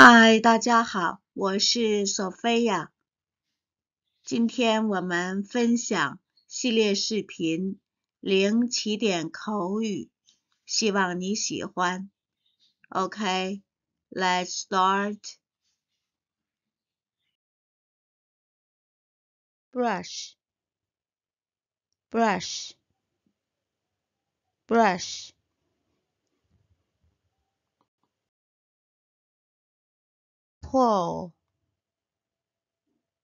嗨，大家好，我是索菲亚。今天我们分享系列视频《零起点口语》，希望你喜欢。OK，Let's start. Brush, brush, brush. pull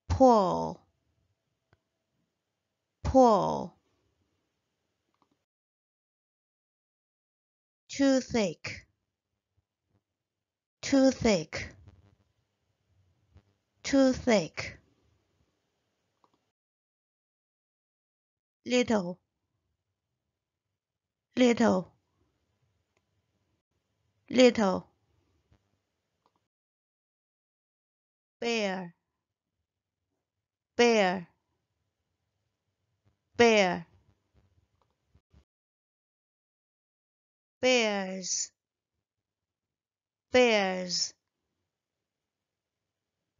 pull pull too thick too thick too thick little little little bear bear bear bears bears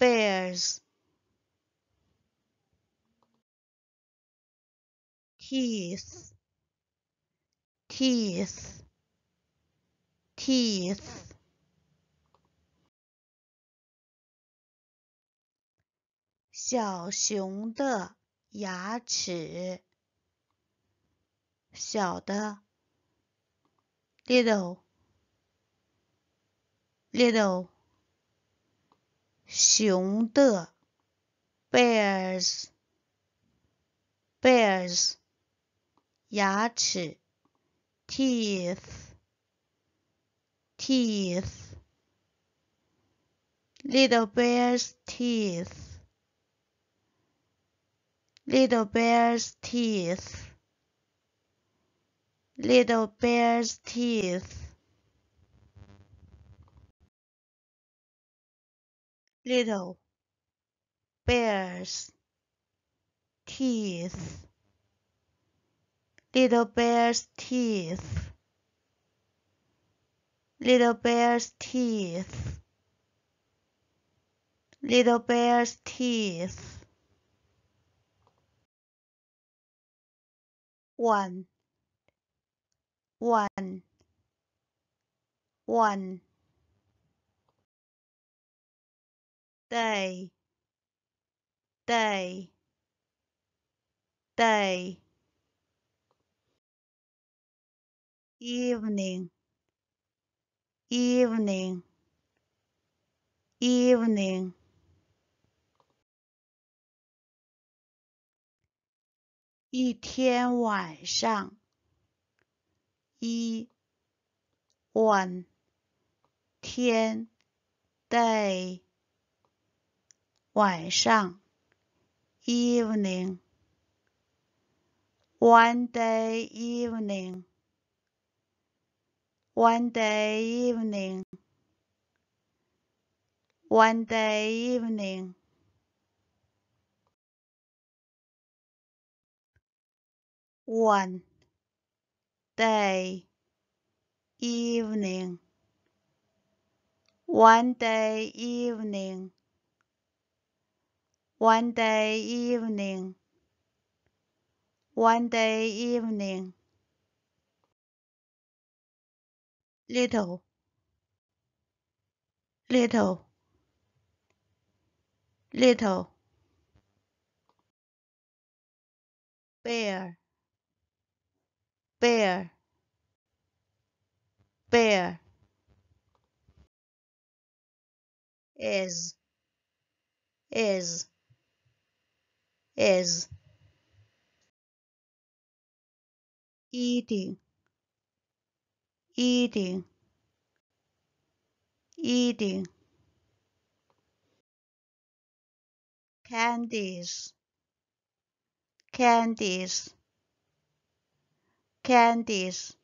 bears teeth teeth teeth 小熊的牙齿，小的，little，little，熊的，bears，bears，牙齿，teeth，teeth，little bears teeth。Little Bear's Teeth Little Bear's Teeth Little Bear's Teeth Little Bear's Teeth Little Bear's Teeth Little Bear's Teeth one one one day day day evening evening evening 一天晚上，一，one 天，day 晚上，evening，one day evening，one day evening，one day evening。one day evening one day evening one day evening one day evening little little little bear bear bear is is is eating eating eating candies candies Candies.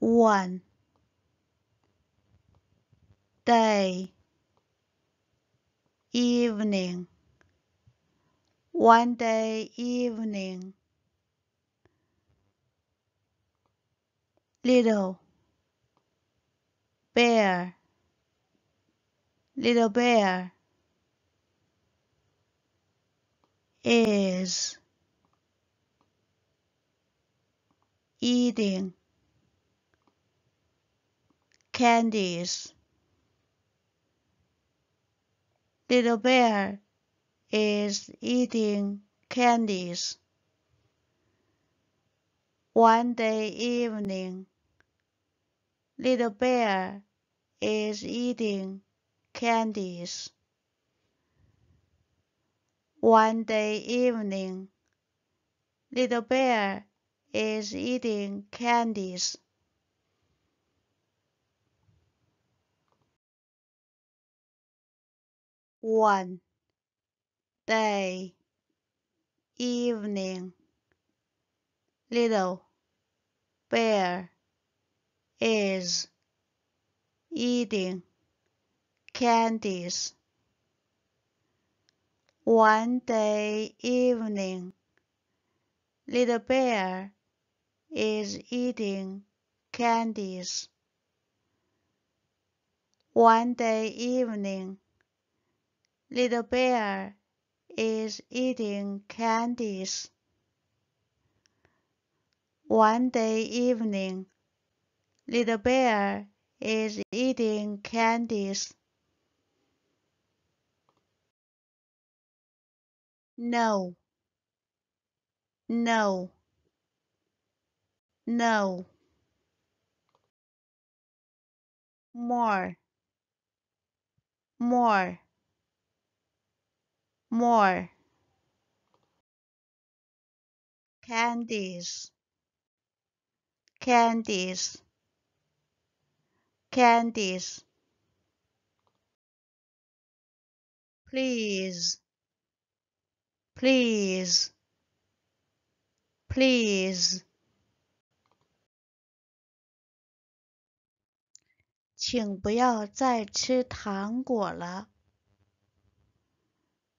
One day evening. One day evening, little bear, little bear is eating candies. Little bear is eating candies. One day evening, little bear is eating candies. One day evening, little bear is eating candies. One day, evening, little, bear, is, eating, candies. One day evening, little bear is eating candies. One day evening, little bear is eating candies. One day evening, Little Bear is eating candies. No, no, no. More, more more candies candies candies please please please 请不要再吃糖果了。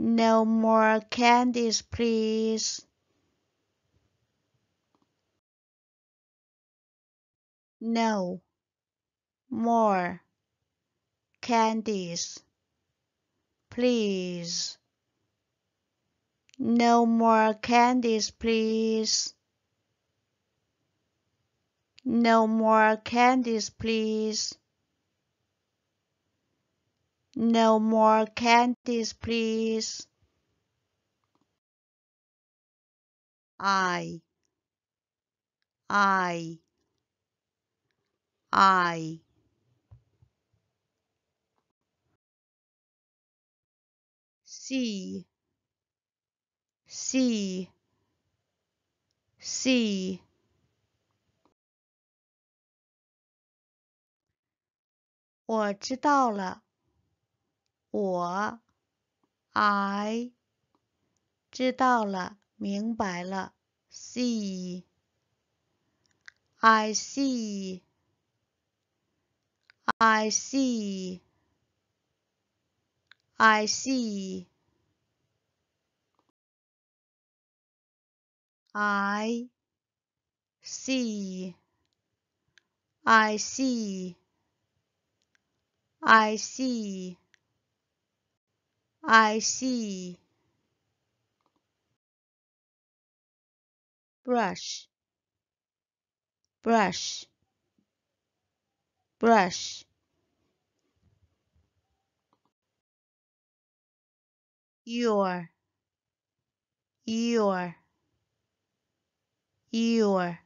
No more candies, please. No more candies, please. No more candies, please. No more candies, please. No more candies, please. I I I 我，I，知道了，明白了。See，I see，I see，I see，I see，I see，I see。I see. brush brush brush your your your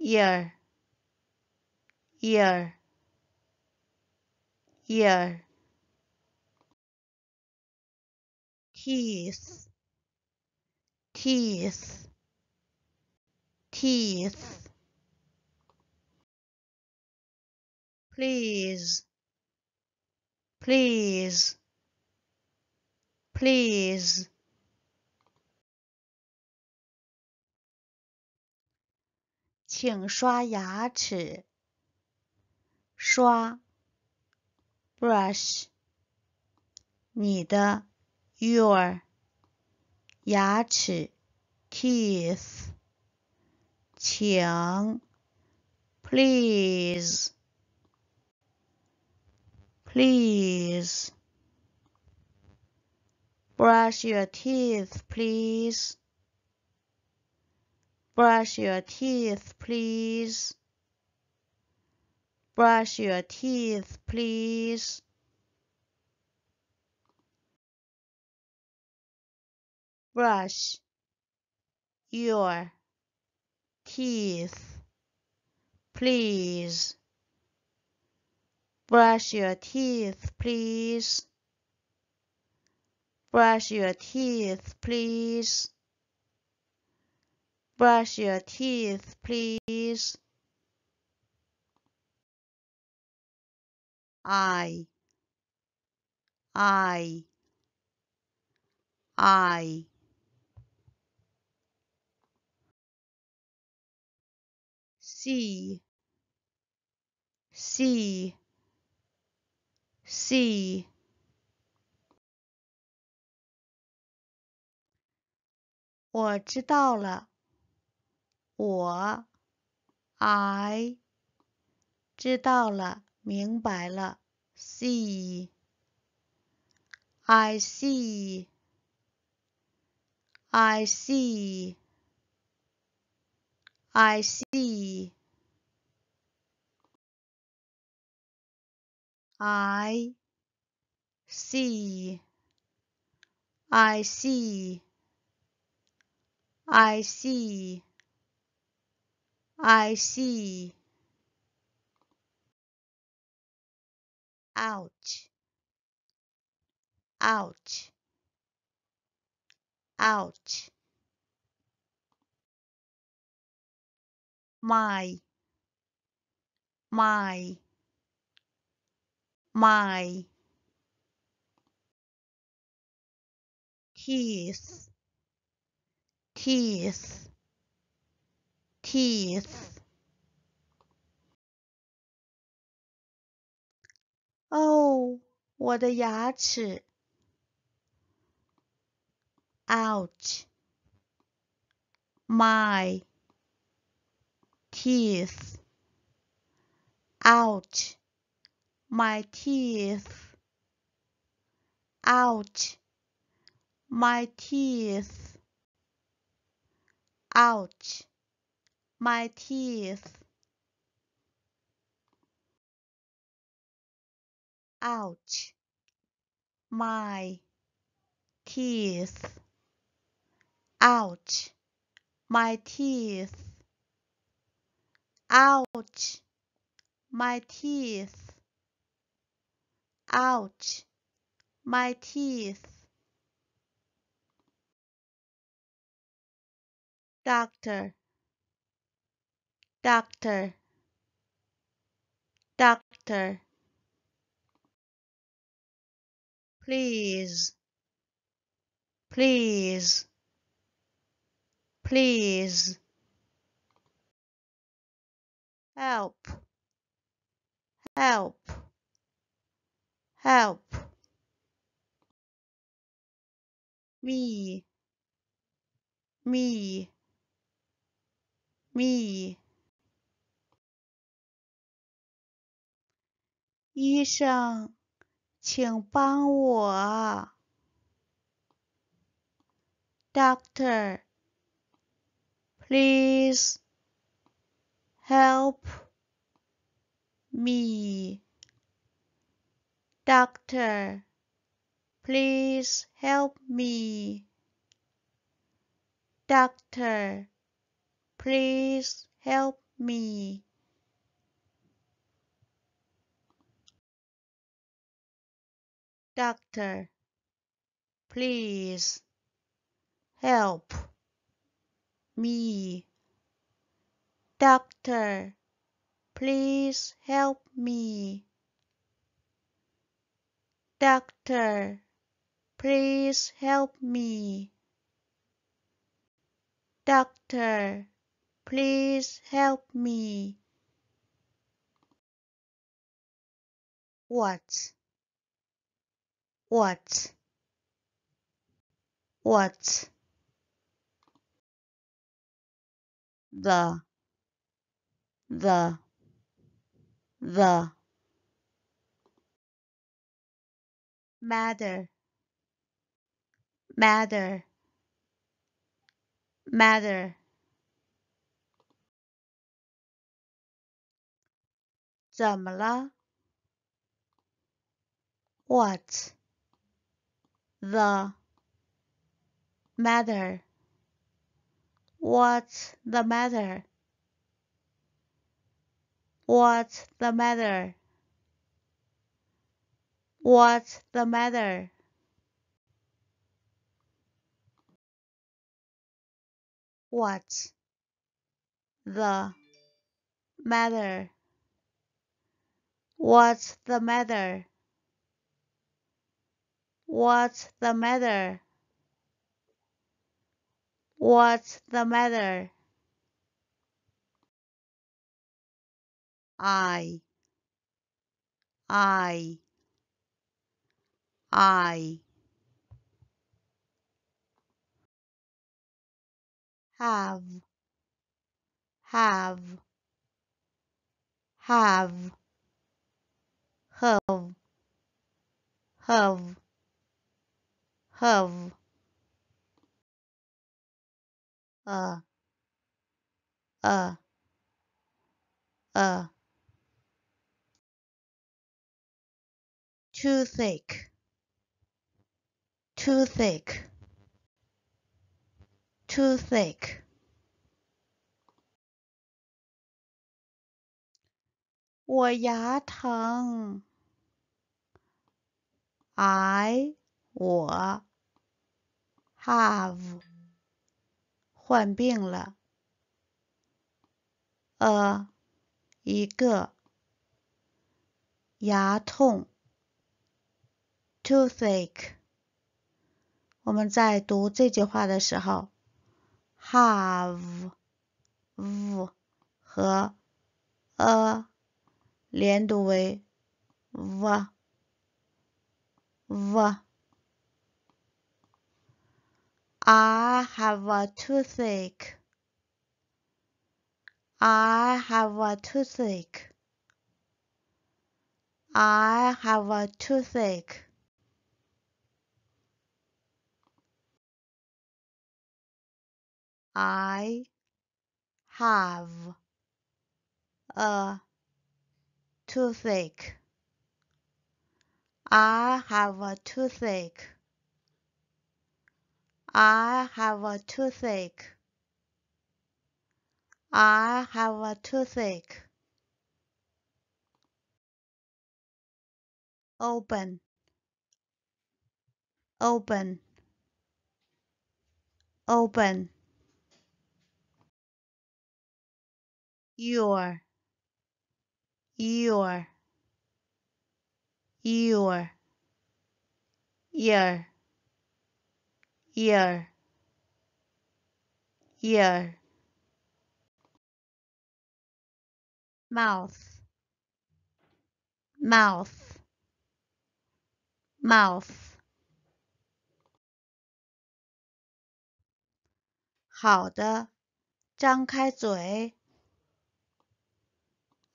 ear ear ear teeth teeth teeth please please please 请刷牙齿刷 brush 你的 your 牙齿 teeth please please brush your teeth please brush your teeth please brush your teeth please brush your teeth. Please brush your teeth, please. Brush your teeth, please. Brush your teeth, please. I, I, I. See, see, see. 我知道了。我 I 知道了，明白了。See, I see, I see, I see. I see, I see, I see, I see. Ouch, ouch, ouch. My, my my teeth teeth teeth oh 我的牙齿 ouch my teeth ouch my teeth ouch my teeth ouch my teeth ouch my teeth ouch my teeth ouch my teeth Ouch! My teeth! Doctor, doctor, doctor. Please, please, please. Help, help help me me me Doctor, please help me. Doctor, please help me. Doctor, please help me. Doctor, please help me. Doctor, please help me. Doctor, please help me. Doctor, please help me. What? What? What? The, the, the. matter matter matter What the matter? What's the matter? What's the matter? What's the matter? What's the matter? What's the matter? What's the matter? What's the matter? I I I have have have have have have uh uh uh too thick too thick, too thick. I 我 have 患病了，a Toothache. 我们在读这句话的时候，have、v 和 a 连读为 v have a toothache. I have a toothache. I have a toothache. I have a toothache. I have a toothache. I have a toothache. I have a toothache. Open. Open. Open. your your your ear ear ear mouth mouth mouth 好的，张开嘴。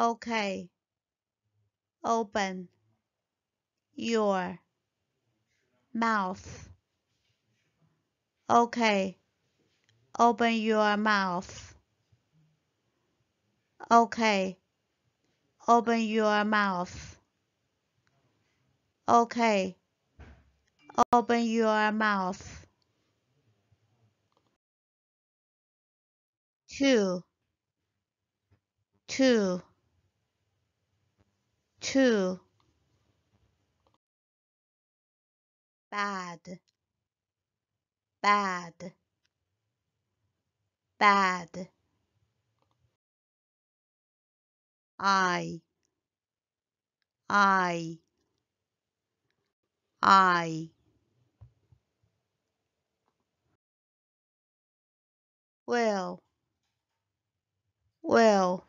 okay open your mouth okay open your mouth okay open your mouth okay open your mouth two two two bad bad bad i i i will will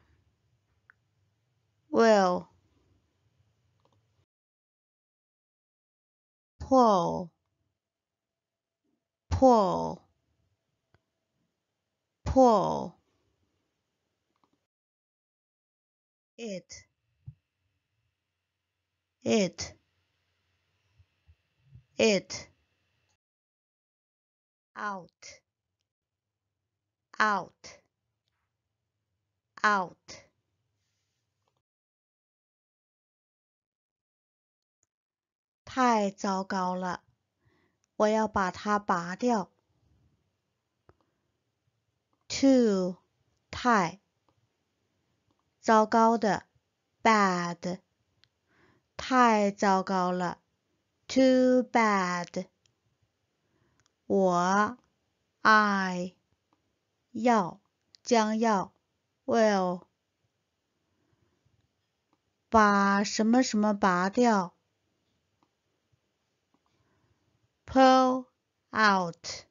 will pull pull pull it it it out out out 太糟糕了，我要把它拔掉。Too 太糟糕的 bad 太糟糕了，too bad。我 I 要将要 will 把什么什么拔掉。pull out.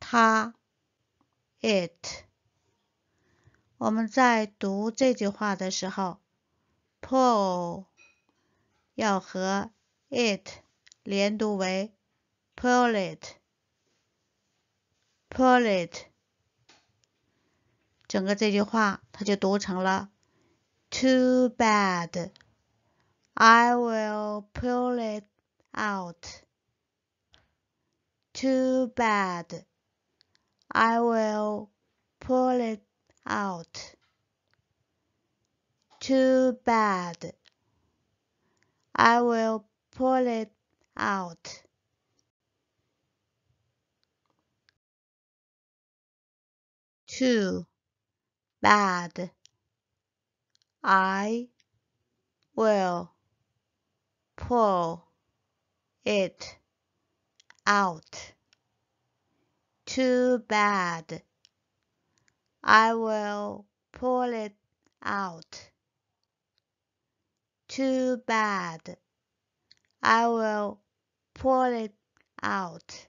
他，it。我们在读这句话的时候，pull 要和 it 连读为 pull it，pull it。整个这句话它就读成了 Too bad, I will pull it out. Too bad. I will pull it out. Too bad. I will pull it out. Too bad. I will pull it out. Too bad. I will pull it out. Too bad. I will pull it out.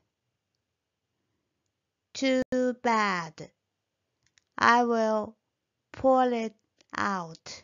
Too bad. I will pull it out.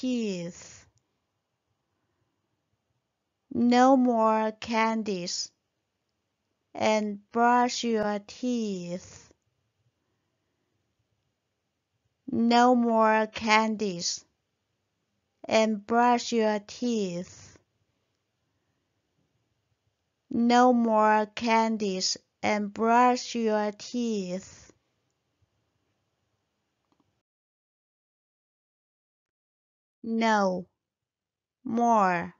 Teeth. No more candies and brush your teeth. No more candies and brush your teeth. No more candies and brush your teeth. No more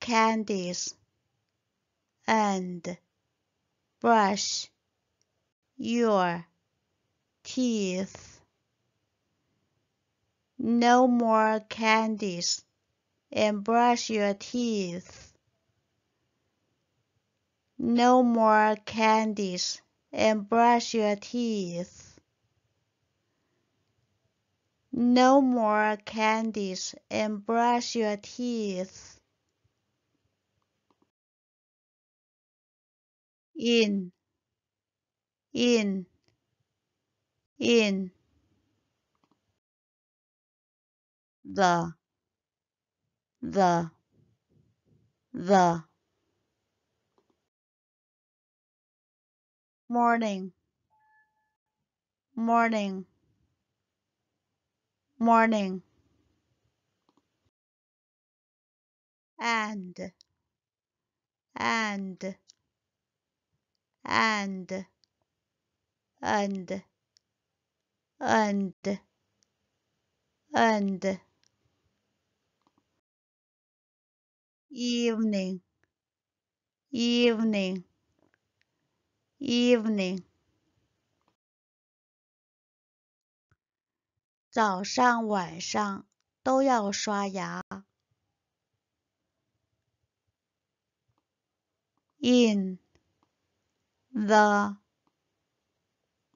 candies and brush your teeth. No more candies and brush your teeth. No more candies and brush your teeth. No more candies and brush your teeth. In, in, in. The, the, the. Morning, morning morning and and and and and and evening evening evening 早上晚上都要刷牙。in the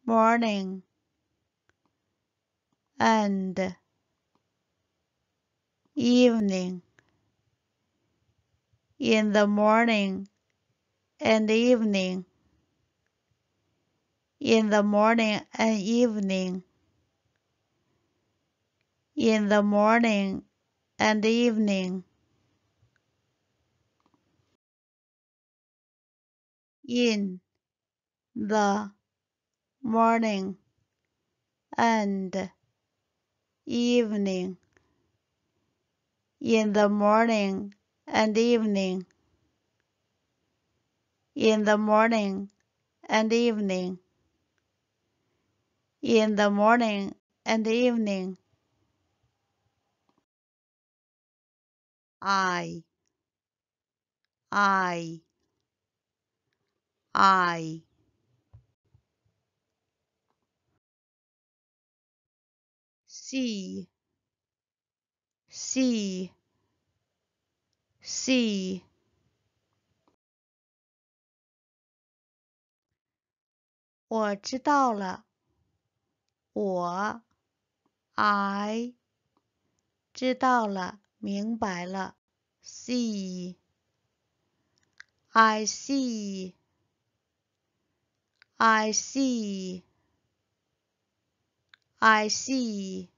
morning and evening. In the morning and evening. In the morning and evening in the morning and evening. In the morning and evening. In the morning and evening. In the morning and evening. In the morning and evening. I I I C C C 我知道了。我 I 知道了。明白了。See, I see, I see, I see,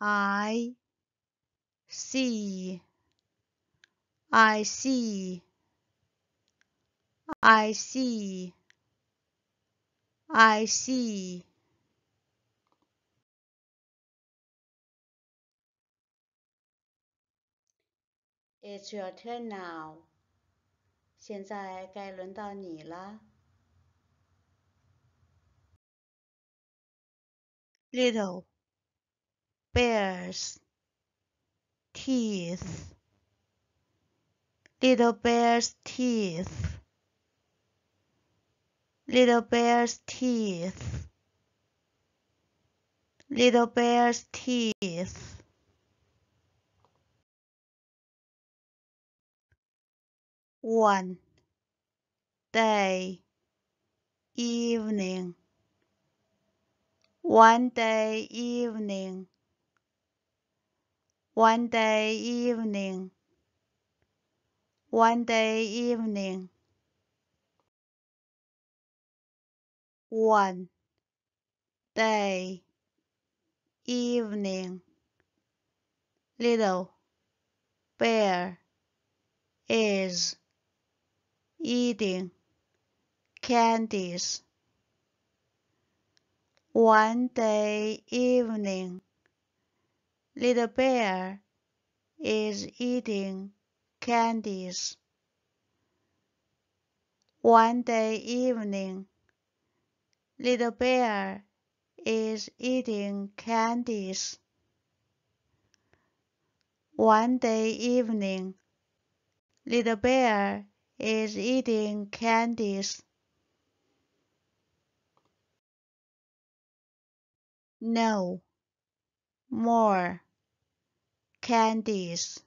I see, I see, I see, I see. It's your turn now. now。现在该轮到你了。Little bears teeth. Little bear's teeth. Little bear's teeth. Little bear's teeth. one day evening one day evening one day evening one day evening one day evening little bear is eating candies. One day evening, little bear is eating candies. One day evening, little bear is eating candies. One day evening, little bear is eating candies. No. More. Candies.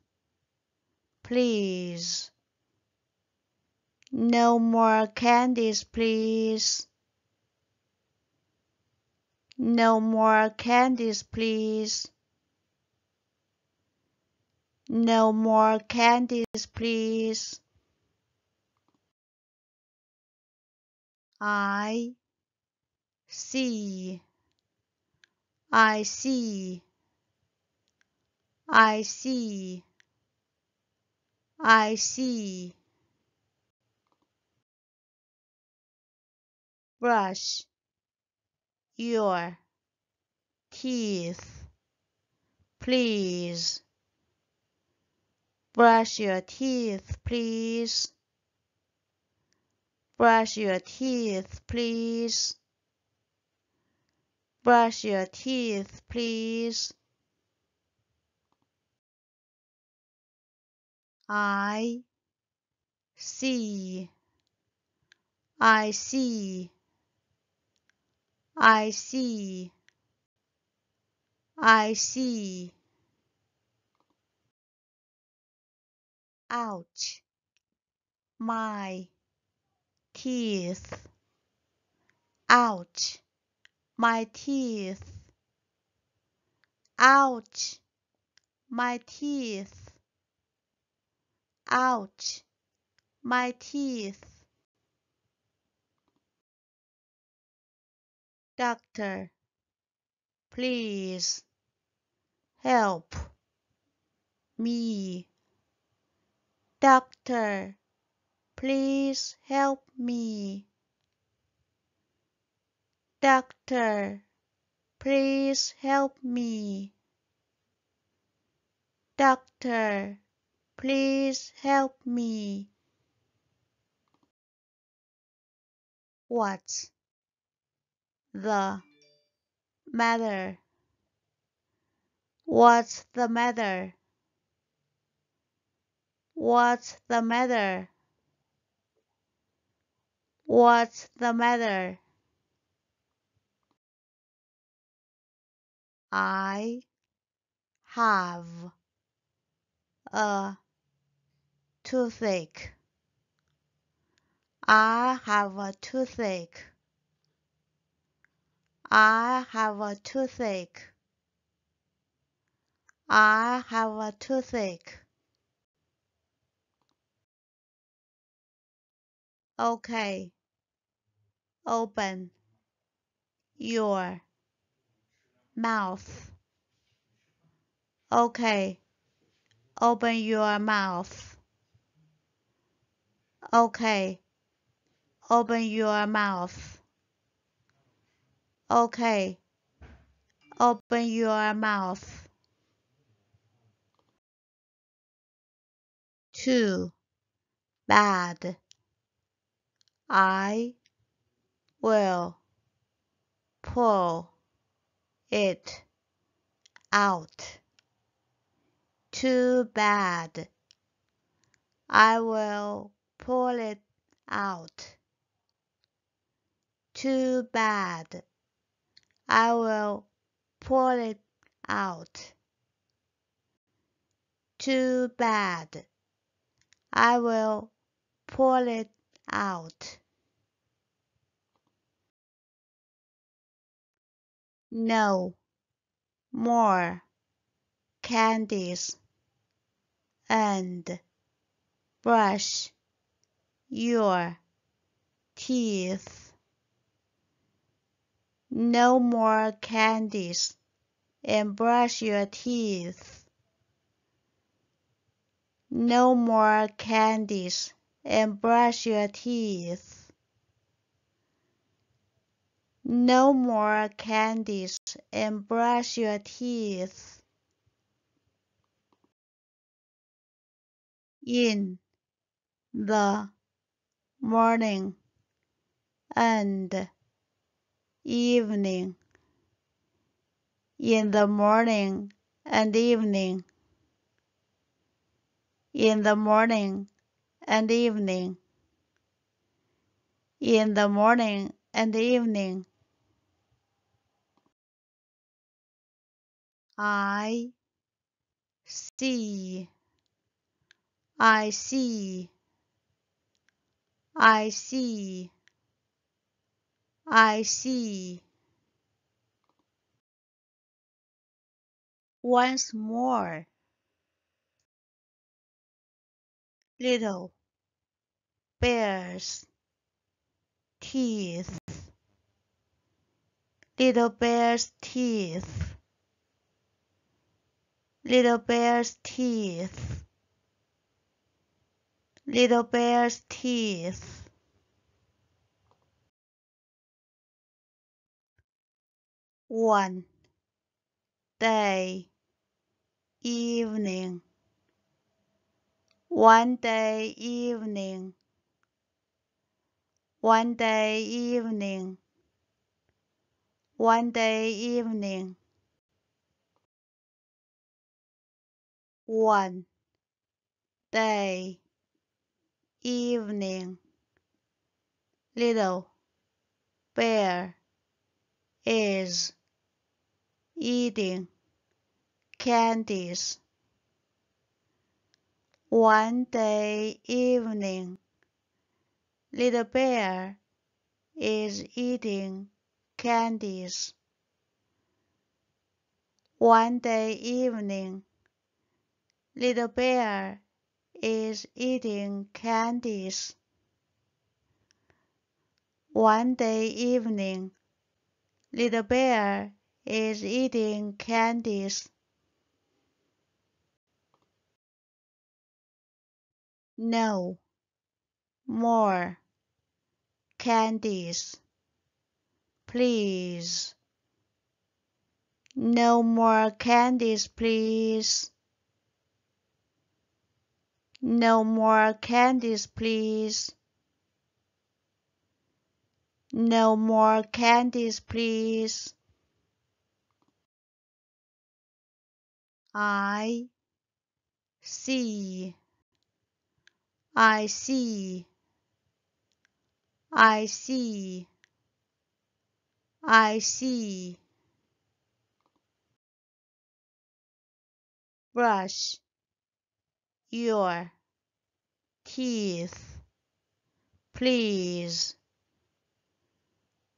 Please. No more candies, please. No more candies, please. No more candies, please. I see, I see, I see, I see. Brush your teeth, please. Brush your teeth, please. Brush your teeth, please. Brush your teeth, please. I see. I see. I see. I see. Ouch. My teeth. Ouch, my teeth. Ouch, my teeth. Ouch, my teeth. Doctor, please help me. Doctor, Please help me. Doctor, please help me. Doctor, please help me. What's the matter? What's the matter? What's the matter? What's the matter? I have a toothache. I have a toothache. I have a toothache. I have a toothache. Okay open your mouth. Okay, open your mouth. Okay, open your mouth. Okay, open your mouth. Too bad. I will pull it out. Too bad. I will pull it out. Too bad. I will pull it out. Too bad. I will pull it out. No more candies and brush your teeth. No more candies and brush your teeth. No more candies and brush your teeth. No more candies and brush your teeth. In the morning and evening. In the morning and evening. In the morning and evening. In the morning and evening I see, I see, I see, I see. Once more, little bear's teeth, little bear's teeth. Little bear's teeth. Little bear's teeth. One day evening. One day evening. One day evening. One day evening. one day evening little bear is eating candies one day evening little bear is eating candies one day evening Little bear is eating candies. One day evening, little bear is eating candies. No, more candies, please. No more candies, please. No more candies, please. No more candies, please. I see. I see. I see. I see. Brush your teeth. Please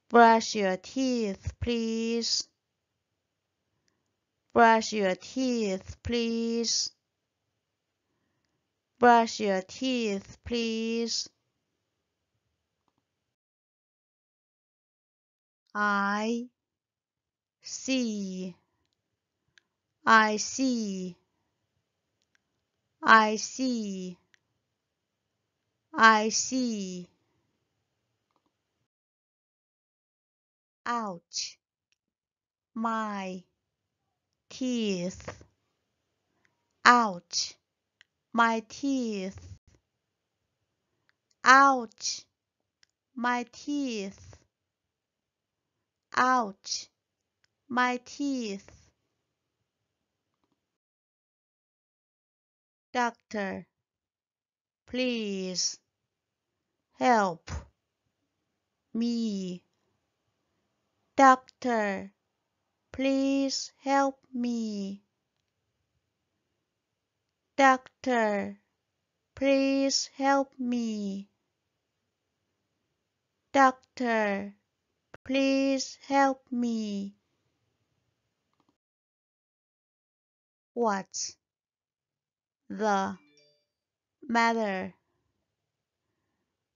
brush your teeth, please. Brush your teeth, please. Brush your teeth, please. I see. I see. I see I see Ouch my teeth Ouch my teeth Ouch my teeth Ouch my teeth Doctor, please help me. Doctor, please help me. Doctor, please help me. Doctor, please help me. What? the matter?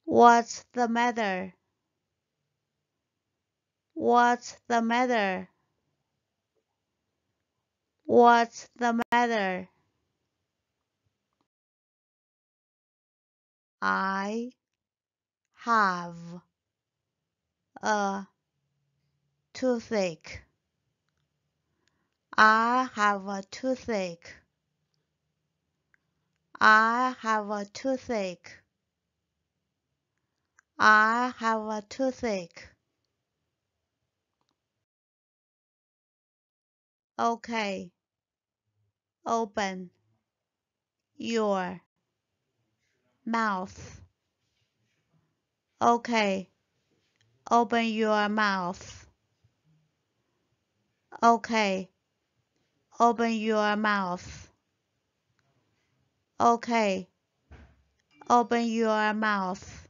What's the matter? What's the matter? What's the matter? I have a toothache. I have a toothache. I have a toothache. I have a toothache. Okay. Open your mouth. Okay. Open your mouth. Okay. Open your mouth. Okay, open your mouth.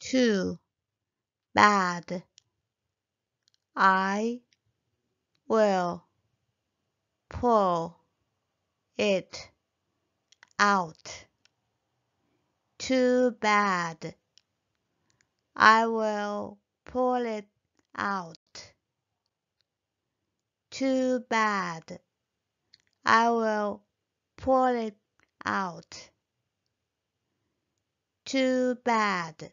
Too bad. I will pull it out. Too bad. I will pull it out. Too bad. I will pull it out. Too bad.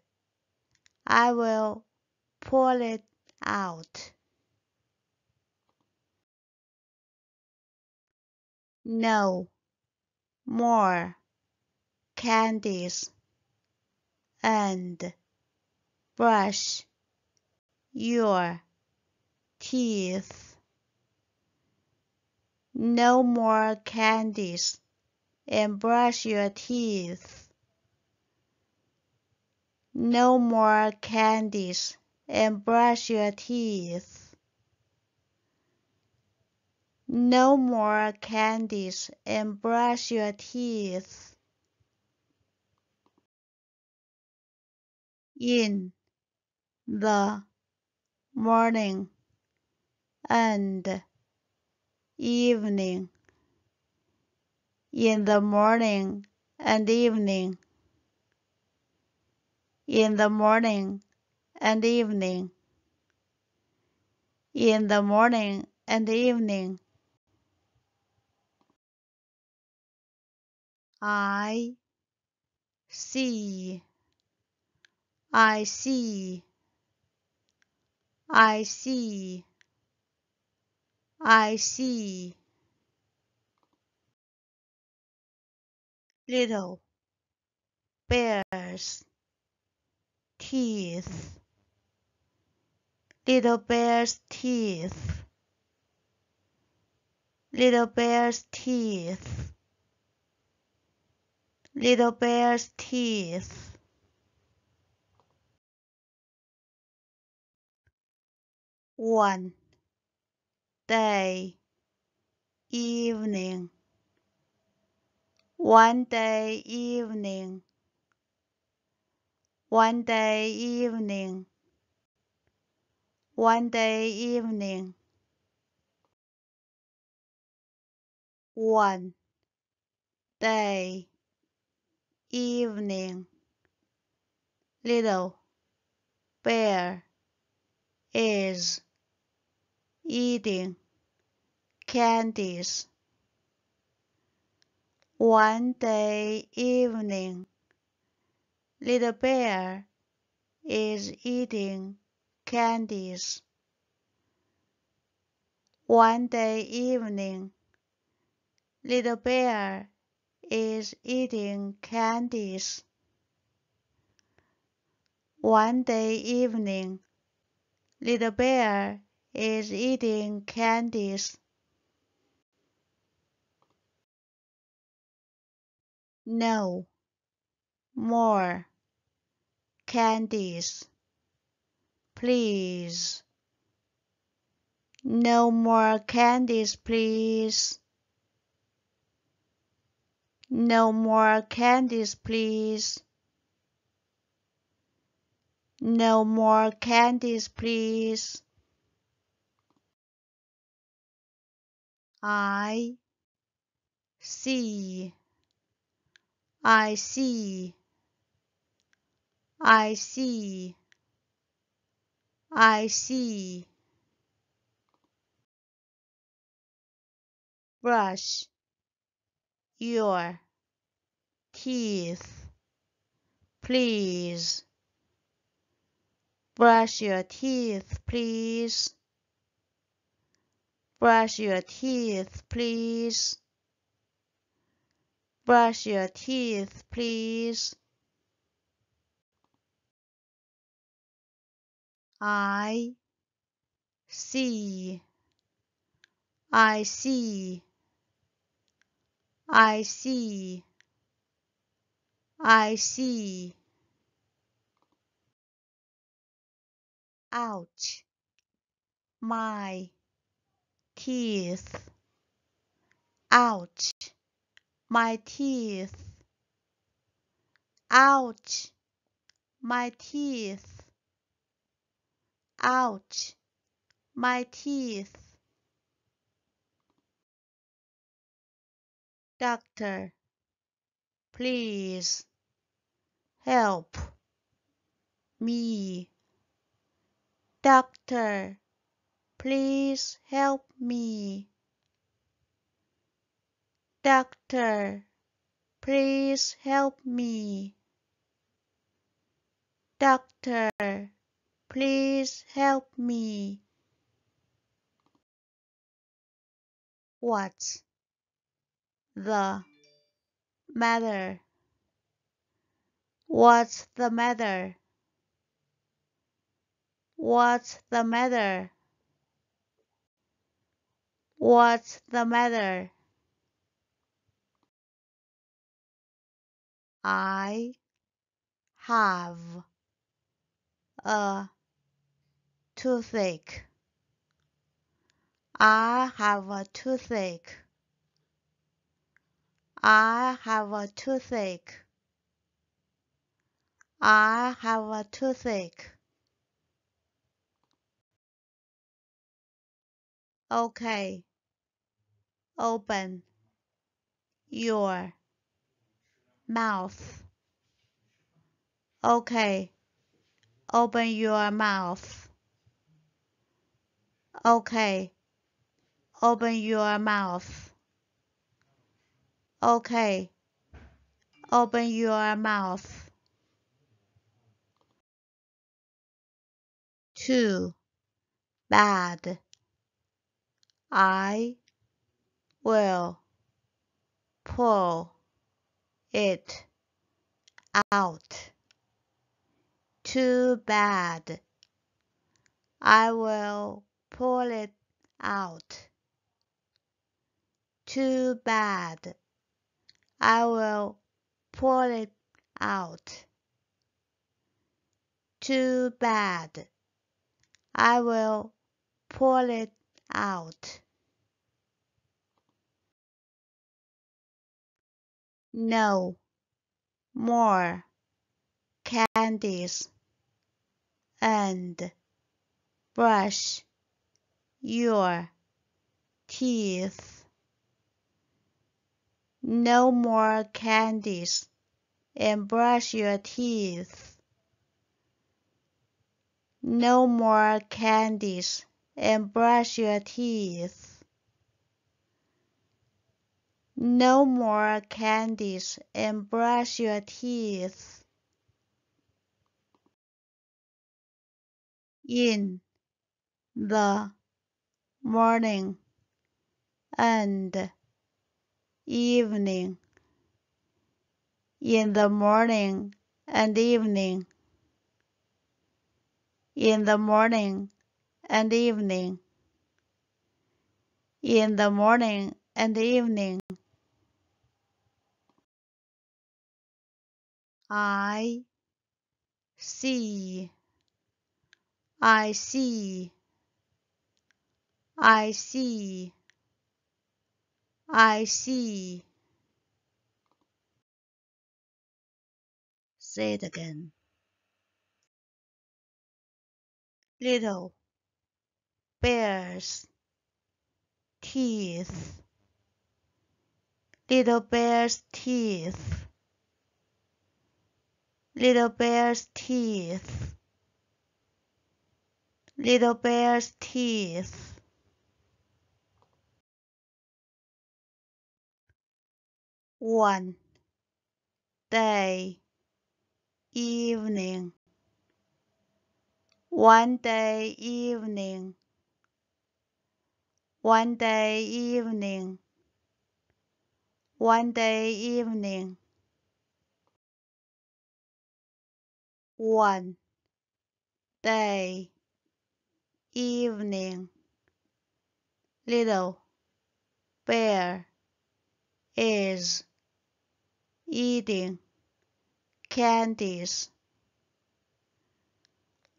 I will pull it out. No more candies and brush your teeth. No more candies, and brush your teeth. No more candies, and brush your teeth. No more candies, and brush your teeth. In the morning and evening, in the morning and evening, in the morning and evening, in the morning and evening. I see, I see, I see. I see. Little bear's teeth. Little bear's teeth. Little bear's teeth. Little bear's teeth. One day, evening, one day evening, one day evening, one day evening, one day evening, little bear is eating candies. One day evening, little bear is eating candies. One day evening, little bear is eating candies. One day evening, little bear is eating candies. No. More. Candies. Please. No more candies, please. No more candies, please. No more candies, please. I see, I see, I see, I see. Brush your teeth, please. Brush your teeth, please. Brush your teeth, please. Brush your teeth, please. I see. I see. I see. I see. Ouch. My teeth. Ouch, my teeth. Ouch, my teeth. Ouch, my teeth. Doctor, please help me. Doctor, Please help me. Doctor, please help me. Doctor, please help me. What's the matter? What's the matter? What's the matter? What's the matter? I have a toothache. I have a toothache. I have a toothache. I have a toothache. Okay open your mouth. Okay, open your mouth. Okay, open your mouth. Okay, open your mouth. Too bad. I will pull it out. Too bad. I will pull it out. Too bad. I will pull it out. Too bad. I will pull it out. No more candies and brush your teeth. No more candies and brush your teeth. No more candies and brush your teeth. No more candies and brush your teeth. In the morning and evening. In the morning and evening. In the morning and evening. In the morning and evening. I see, I see, I see, I see. Say it again. Little bears teeth. Little bear's teeth. Little bear's teeth. Little bear's teeth. One day evening. One day evening. One day evening. One day evening. one day evening little bear is eating candies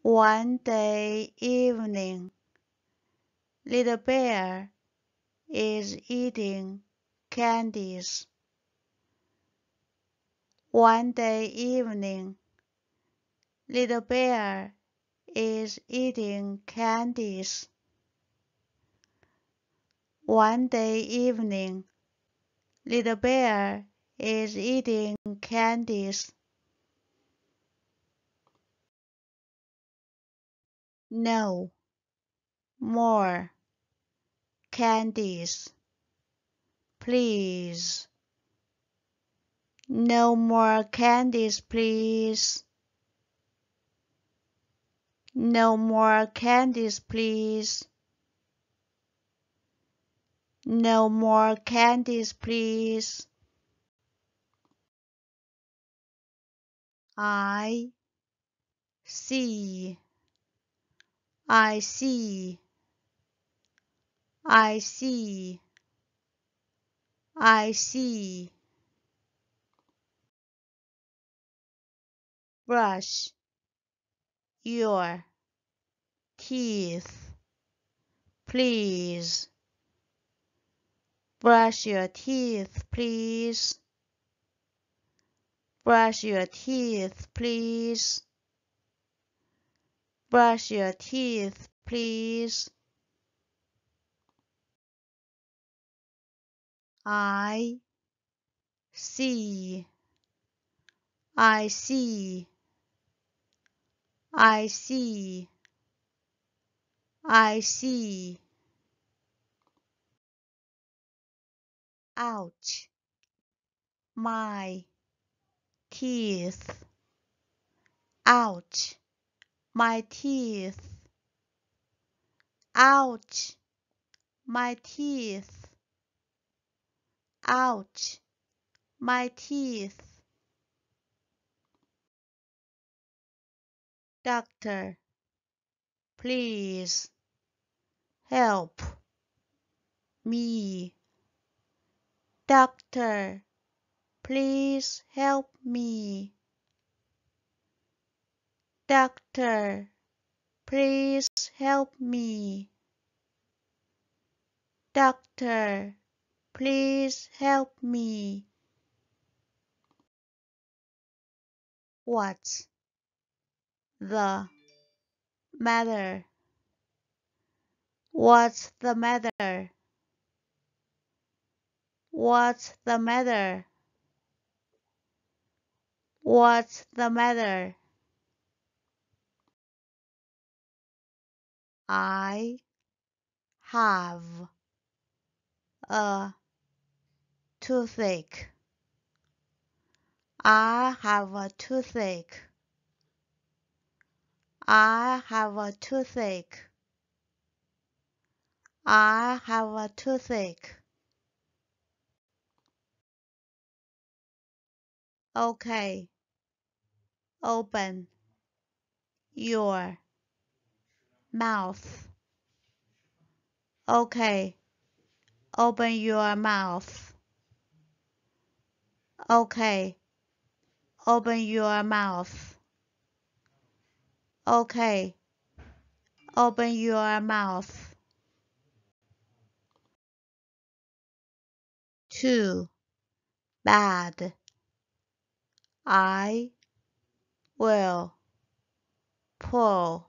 one day evening little bear is eating candies one day evening Little bear is eating candies. One day evening, little bear is eating candies. No, more candies, please. No more candies, please. No more candies, please. No more candies, please. I see. I see. I see. I see. Brush your teeth. Please brush your teeth, please. Brush your teeth, please. Brush your teeth, please. I see. I see. I see I see Ouch my teeth Ouch my teeth Ouch my teeth Ouch my teeth Doctor, please help me. Doctor, please help me. Doctor, please help me. Doctor, please help me. What? the matter? What's the matter? What's the matter? What's the matter? I have a toothache. I have a toothache. I have a toothache. I have a toothache. Okay. Open your mouth. Okay. Open your mouth. Okay. Open your mouth. Okay, open your mouth. Too bad. I will pull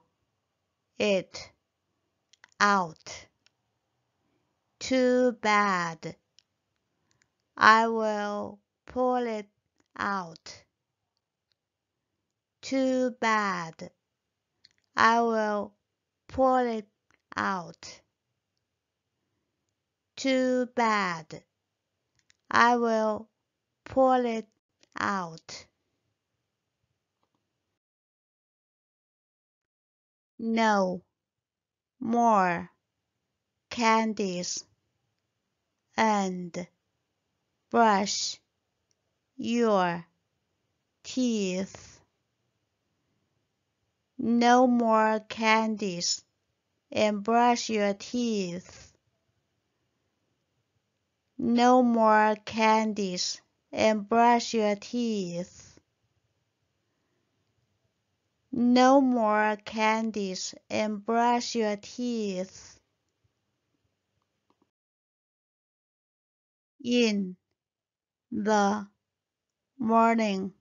it out. Too bad. I will pull it out. Too bad. I will pull it out. Too bad. I will pull it out. No more candies and brush your teeth. No more candies, and brush your teeth. No more candies, and brush your teeth. No more candies, and brush your teeth. In the morning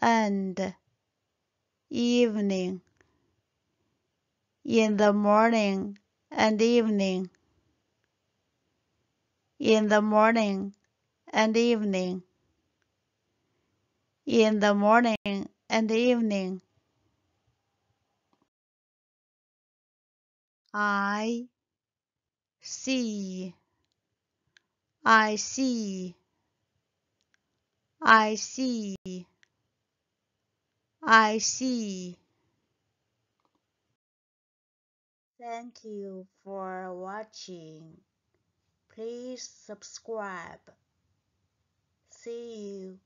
and evening, in the morning and evening, in the morning and evening, in the morning and evening. I see, I see, I see. I see. Thank you for watching. Please subscribe. See you.